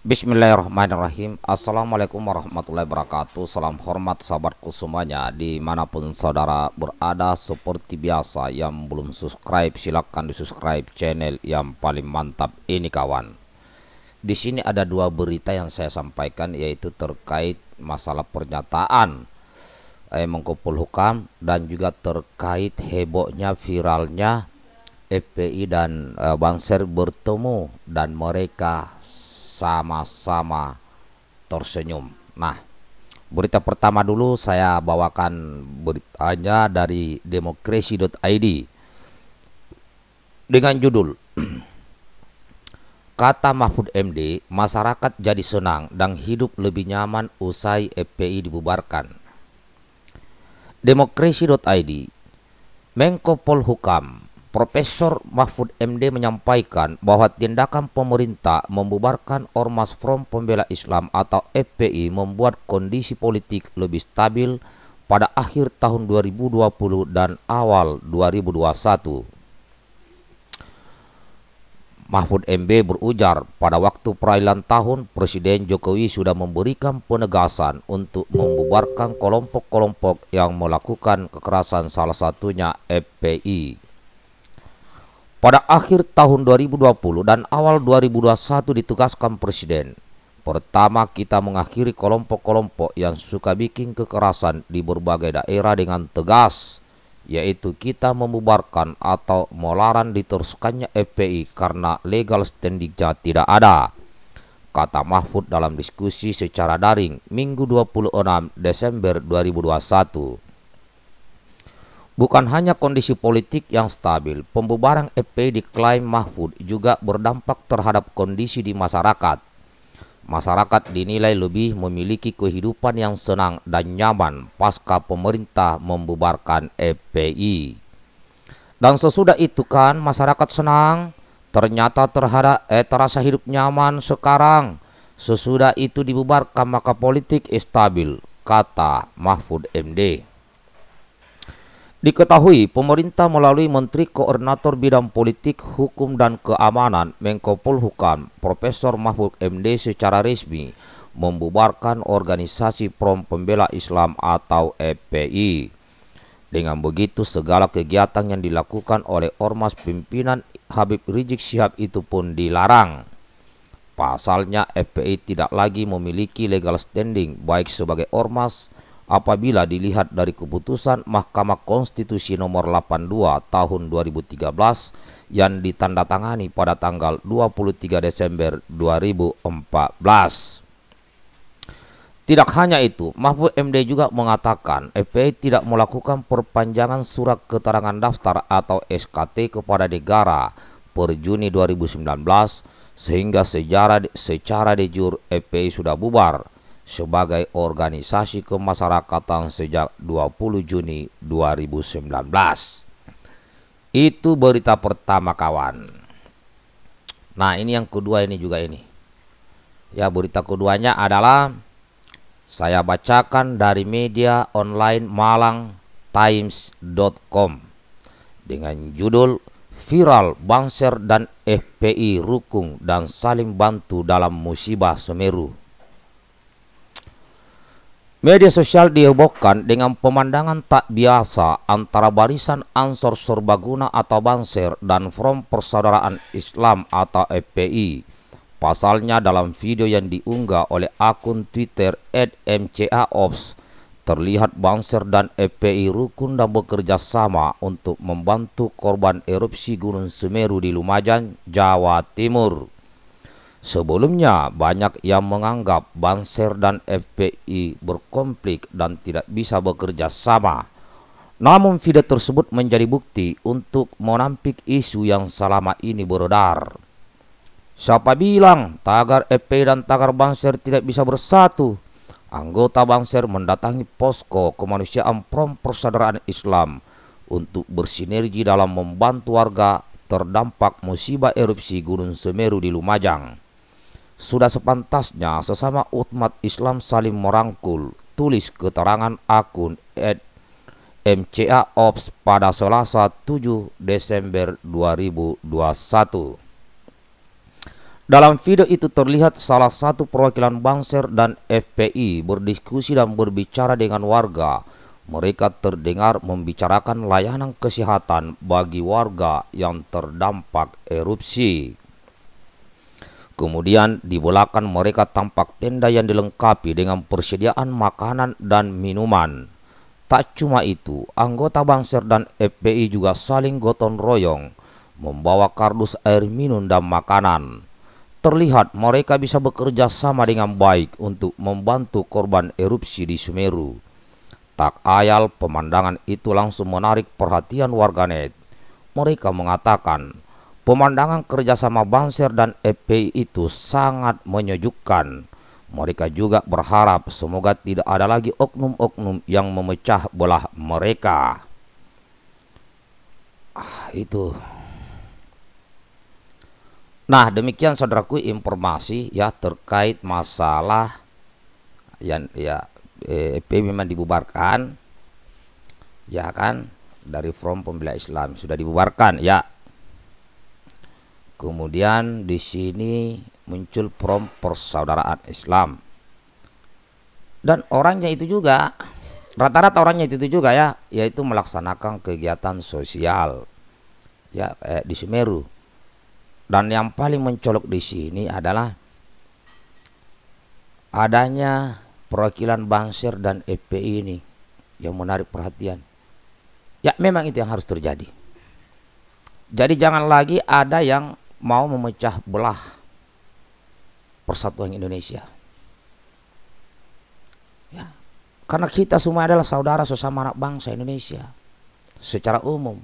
Bismillahirrahmanirrahim Assalamualaikum warahmatullahi wabarakatuh Salam hormat sahabatku semuanya Dimanapun saudara berada Seperti biasa yang belum subscribe Silahkan di subscribe channel yang paling mantap ini kawan Di sini ada dua berita yang saya sampaikan Yaitu terkait masalah pernyataan eh, mengkumpul hukam Dan juga terkait hebohnya viralnya FPI dan eh, Banser bertemu Dan mereka sama-sama tersenyum. Nah, berita pertama dulu saya bawakan beritanya dari demokrasi.id dengan judul Kata Mahfud MD, masyarakat jadi senang dan hidup lebih nyaman usai FPI dibubarkan. Demokrasi.id Menko Polhukam Profesor Mahfud MD menyampaikan bahwa tindakan pemerintah membubarkan Ormas Front Pembela Islam atau FPI membuat kondisi politik lebih stabil pada akhir tahun 2020 dan awal 2021. Mahfud MB berujar pada waktu perailan tahun Presiden Jokowi sudah memberikan penegasan untuk membubarkan kelompok-kelompok yang melakukan kekerasan salah satunya FPI. Pada akhir tahun 2020 dan awal 2021 ditugaskan presiden. Pertama kita mengakhiri kelompok-kelompok yang suka bikin kekerasan di berbagai daerah dengan tegas. Yaitu kita membubarkan atau melarang diteruskannya FPI karena legal standingnya tidak ada. Kata Mahfud dalam diskusi secara daring Minggu 26 Desember 2021. Bukan hanya kondisi politik yang stabil, pembubaran FPI e diklaim Mahfud juga berdampak terhadap kondisi di masyarakat. Masyarakat dinilai lebih memiliki kehidupan yang senang dan nyaman pasca pemerintah membubarkan FPI. E dan sesudah itu kan masyarakat senang, ternyata terhadap eh, terasa hidup nyaman sekarang. Sesudah itu dibubarkan maka politik stabil, kata Mahfud MD. Diketahui pemerintah melalui Menteri Koordinator Bidang Politik, Hukum dan Keamanan Menko Polhukam Profesor Mahfud MD secara resmi membubarkan organisasi Prom Pembela Islam atau FPI. E Dengan begitu segala kegiatan yang dilakukan oleh ormas pimpinan Habib Rizik Syihab itu pun dilarang. Pasalnya FPI e tidak lagi memiliki legal standing baik sebagai ormas apabila dilihat dari keputusan Mahkamah Konstitusi nomor 82 tahun 2013 yang ditandatangani pada tanggal 23 Desember 2014. Tidak hanya itu, Mahfud MD juga mengatakan FPI tidak melakukan perpanjangan surat keterangan daftar atau SKT kepada negara per Juni 2019 sehingga sejarah, secara de jure FPI sudah bubar sebagai organisasi kemasyarakatan sejak 20 Juni 2019. Itu berita pertama kawan. Nah, ini yang kedua ini juga ini. Ya, berita keduanya adalah saya bacakan dari media online Malang Times.com dengan judul viral Banser dan FPI rukung dan saling bantu dalam musibah Semeru Media sosial dihebohkan dengan pemandangan tak biasa antara barisan Ansor Serbaguna atau Banser dan From Persaudaraan Islam atau FPI. Pasalnya dalam video yang diunggah oleh akun Twitter @mcaops terlihat Banser dan FPI rukun dan bekerja sama untuk membantu korban erupsi Gunung Semeru di Lumajang, Jawa Timur. Sebelumnya, banyak yang menganggap Banser dan FPI berkonflik dan tidak bisa bekerja sama. Namun video tersebut menjadi bukti untuk menampik isu yang selama ini beredar. Siapa bilang tagar FPI dan tagar Banser tidak bisa bersatu? Anggota Banser mendatangi posko kemanusiaan Prom Persaudaraan Islam untuk bersinergi dalam membantu warga terdampak musibah erupsi Gunung Semeru di Lumajang. Sudah sepantasnya sesama umat Islam saling merangkul. Tulis keterangan akun at MCA Ops pada Selasa 7 Desember 2021. Dalam video itu terlihat salah satu perwakilan Bangser dan FPI berdiskusi dan berbicara dengan warga. Mereka terdengar membicarakan layanan kesehatan bagi warga yang terdampak erupsi. Kemudian dibolakan mereka tampak tenda yang dilengkapi dengan persediaan makanan dan minuman. Tak cuma itu, anggota Bangser dan FPI juga saling gotong royong membawa kardus air minum dan makanan. Terlihat mereka bisa bekerja sama dengan baik untuk membantu korban erupsi di Sumeru. Tak ayal pemandangan itu langsung menarik perhatian warganet. Mereka mengatakan, Pemandangan kerjasama Banser dan FPI e itu sangat menyejukkan. Mereka juga berharap semoga tidak ada lagi oknum-oknum yang memecah belah mereka. Ah, itu. Nah, demikian saudaraku informasi ya terkait masalah yang ya EPI memang dibubarkan. Ya kan? Dari Front Pembela Islam sudah dibubarkan ya Kemudian di sini muncul prom persaudaraan Islam. Dan orangnya itu juga rata-rata orangnya itu juga ya, yaitu melaksanakan kegiatan sosial. Ya, eh, di Semeru. Dan yang paling mencolok di sini adalah adanya perwakilan Banser dan FPI ini yang menarik perhatian. Ya memang itu yang harus terjadi. Jadi jangan lagi ada yang mau memecah belah persatuan Indonesia. Ya. Karena kita semua adalah saudara sesama anak bangsa Indonesia secara umum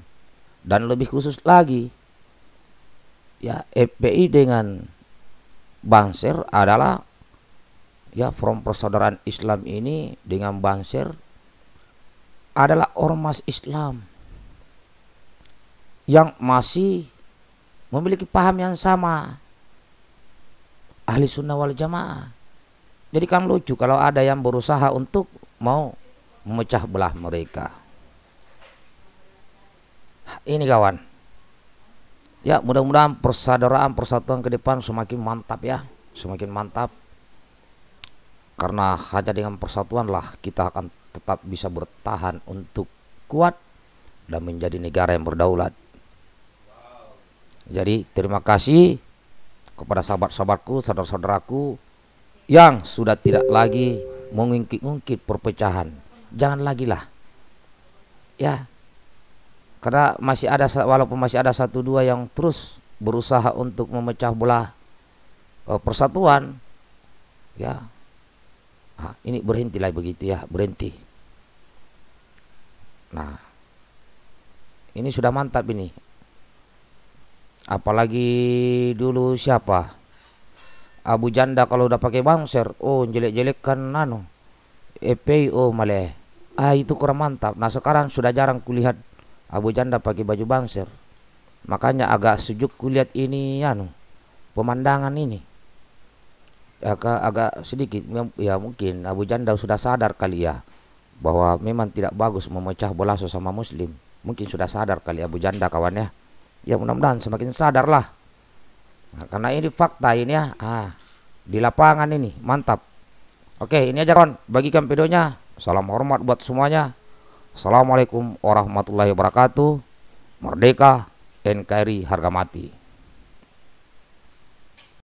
dan lebih khusus lagi ya FPI dengan Banser adalah ya from Persaudaraan Islam ini dengan Banser adalah ormas Islam yang masih memiliki paham yang sama ahli sunnah wal jamaah jadi kan lucu kalau ada yang berusaha untuk mau memecah belah mereka ini kawan ya mudah-mudahan persaudaraan persatuan ke depan semakin mantap ya semakin mantap karena hanya dengan persatuan lah kita akan tetap bisa bertahan untuk kuat dan menjadi negara yang berdaulat jadi terima kasih kepada sahabat-sahabatku, saudara-saudaraku yang sudah tidak lagi mengungkit-ungkit perpecahan. Jangan lagi lah. Ya. Karena masih ada walaupun masih ada satu dua yang terus berusaha untuk memecah belah eh, persatuan. Ya. Nah, ini lah begitu ya, berhenti. Nah. Ini sudah mantap ini apalagi dulu siapa Abu Janda kalau udah pakai bangser oh jelek-jelek kan nano EPO oh, malah ah itu kurang mantap nah sekarang sudah jarang kulihat Abu Janda pakai baju bangser makanya agak sejuk kulihat ini anu pemandangan ini agak agak sedikit ya mungkin Abu Janda sudah sadar kali ya bahwa memang tidak bagus memecah bola sesama muslim mungkin sudah sadar kali Abu Janda kawan ya ya mudah-mudahan semakin sadarlah nah, karena ini fakta ini ya ah, di lapangan ini mantap oke ini aja kawan bagikan videonya salam hormat buat semuanya assalamualaikum warahmatullahi wabarakatuh merdeka NKRI harga mati